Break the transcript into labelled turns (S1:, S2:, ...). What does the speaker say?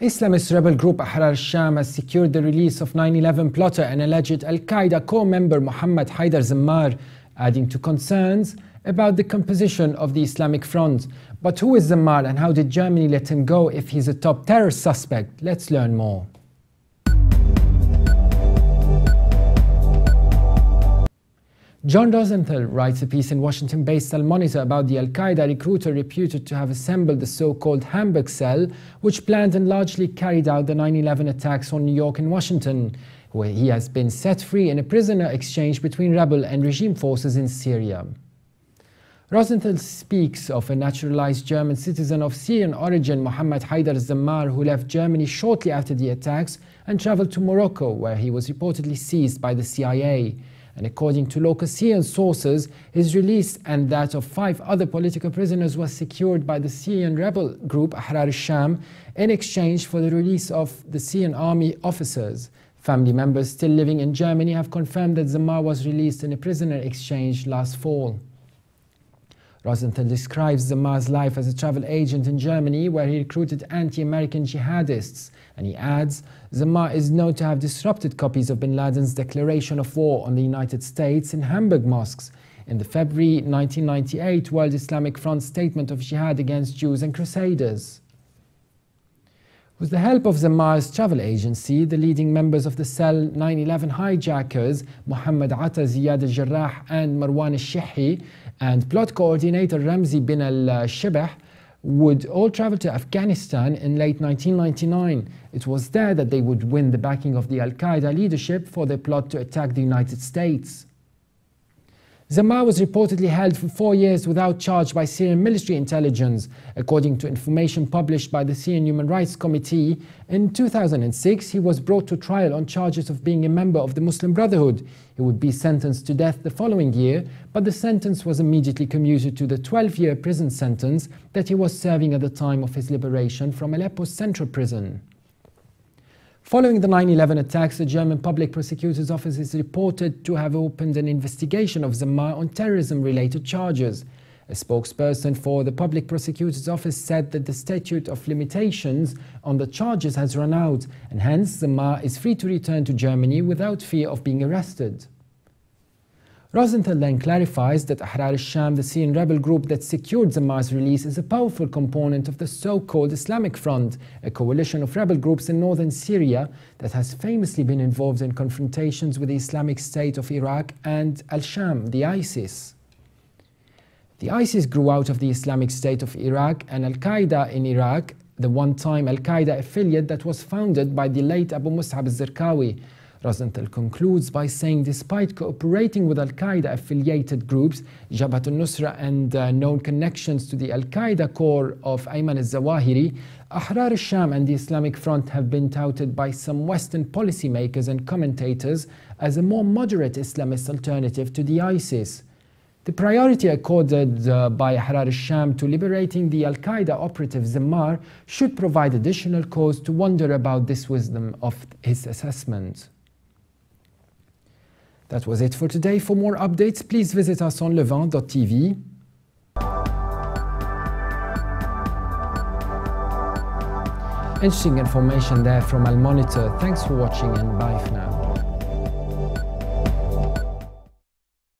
S1: Islamist rebel group Ahrar al-Sham has secured the release of 9-11 plotter and alleged al-Qaeda co-member Mohammed Haider Zammar, adding to concerns about the composition of the Islamic Front. But who is Zammar and how did Germany let him go if he's a top terrorist suspect? Let's learn more. John Rosenthal writes a piece in Washington based Al Monitor about the Al Qaeda recruiter reputed to have assembled the so called Hamburg Cell, which planned and largely carried out the 9 11 attacks on New York and Washington, where he has been set free in a prisoner exchange between rebel and regime forces in Syria. Rosenthal speaks of a naturalized German citizen of Syrian origin, Mohammed Haydar Zammar, who left Germany shortly after the attacks and traveled to Morocco, where he was reportedly seized by the CIA and according to local Syrian sources, his release and that of five other political prisoners was secured by the Syrian rebel group Ahrar al-Sham in exchange for the release of the Syrian army officers. Family members still living in Germany have confirmed that Zamar was released in a prisoner exchange last fall. Rosenthal describes Zamar's life as a travel agent in Germany where he recruited anti-American jihadists, and he adds, Zamar is known to have disrupted copies of bin Laden's declaration of war on the United States in Hamburg mosques, in the February 1998 World Islamic Front statement of jihad against Jews and Crusaders. With the help of the Mars Travel Agency, the leading members of the Cell 9-11 hijackers, Mohammed Atta Ziyad al-Jarrah and Marwan al-Shihi, and plot coordinator Ramzi bin al-Shibah, would all travel to Afghanistan in late 1999. It was there that they would win the backing of the Al Qaeda leadership for their plot to attack the United States. Zama was reportedly held for four years without charge by Syrian military intelligence, according to information published by the Syrian Human Rights Committee. In 2006, he was brought to trial on charges of being a member of the Muslim Brotherhood. He would be sentenced to death the following year, but the sentence was immediately commuted to the 12 year prison sentence that he was serving at the time of his liberation from Aleppo's central prison. Following the 9 11 attacks, the German Public Prosecutor's Office is reported to have opened an investigation of Zamar on terrorism related charges. A spokesperson for the Public Prosecutor's Office said that the statute of limitations on the charges has run out, and hence Zamar is free to return to Germany without fear of being arrested. Rosenthal then clarifies that Ahrar al-Sham, the Syrian rebel group that secured Zammar's release, is a powerful component of the so-called Islamic Front, a coalition of rebel groups in northern Syria that has famously been involved in confrontations with the Islamic State of Iraq and al-Sham, the ISIS. The ISIS grew out of the Islamic State of Iraq and al-Qaeda in Iraq, the one-time al-Qaeda affiliate that was founded by the late Abu Mus'ab al-Zarqawi, Rosenthal concludes by saying despite cooperating with Al Qaeda affiliated groups, Jabhat al Nusra, and uh, known connections to the Al Qaeda core of Ayman al Zawahiri, Ahrar al Sham and the Islamic Front have been touted by some Western policymakers and commentators as a more moderate Islamist alternative to the ISIS. The priority accorded uh, by Ahrar al-Sham to liberating the al-Qaeda operative Zammar should provide additional cause to wonder about this wisdom of his assessment. That was it for today. For more updates, please visit us on levant.tv. Interesting information there from Al Monitor. Thanks for watching and bye for now.